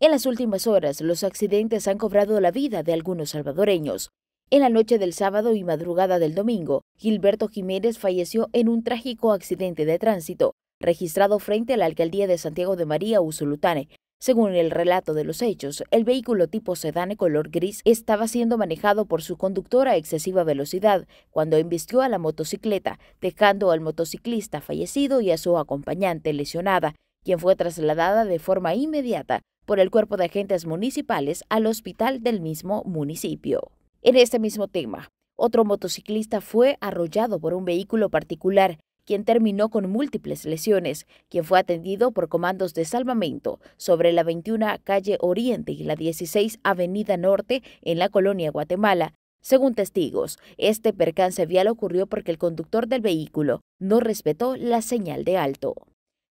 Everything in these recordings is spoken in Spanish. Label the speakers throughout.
Speaker 1: En las últimas horas, los accidentes han cobrado la vida de algunos salvadoreños. En la noche del sábado y madrugada del domingo, Gilberto Jiménez falleció en un trágico accidente de tránsito registrado frente a la alcaldía de Santiago de María Usulutane. Según el relato de los hechos, el vehículo tipo sedán color gris estaba siendo manejado por su conductor a excesiva velocidad cuando embistió a la motocicleta, dejando al motociclista fallecido y a su acompañante lesionada, quien fue trasladada de forma inmediata por el cuerpo de agentes municipales al hospital del mismo municipio. En este mismo tema, otro motociclista fue arrollado por un vehículo particular, quien terminó con múltiples lesiones, quien fue atendido por comandos de salvamento sobre la 21 calle Oriente y la 16 Avenida Norte en la colonia Guatemala. Según testigos, este percance vial ocurrió porque el conductor del vehículo no respetó la señal de alto.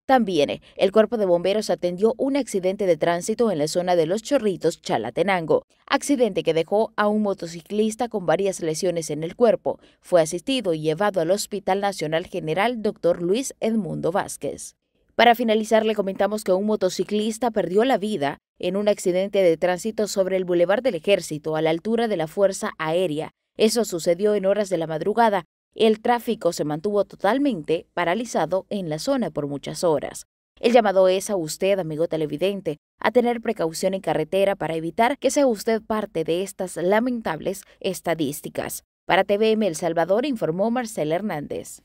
Speaker 1: También eh, el cuerpo de bomberos atendió un accidente de tránsito en la zona de Los Chorritos, Chalatenango, accidente que dejó a un motociclista con varias lesiones en el cuerpo. Fue asistido y llevado al Hospital Nacional General Dr. Luis Edmundo Vázquez. Para finalizar, le comentamos que un motociclista perdió la vida en un accidente de tránsito sobre el Boulevard del Ejército a la altura de la Fuerza Aérea. Eso sucedió en horas de la madrugada el tráfico se mantuvo totalmente paralizado en la zona por muchas horas. El llamado es a usted, amigo televidente, a tener precaución en carretera para evitar que sea usted parte de estas lamentables estadísticas. Para TVM El Salvador informó Marcel Hernández.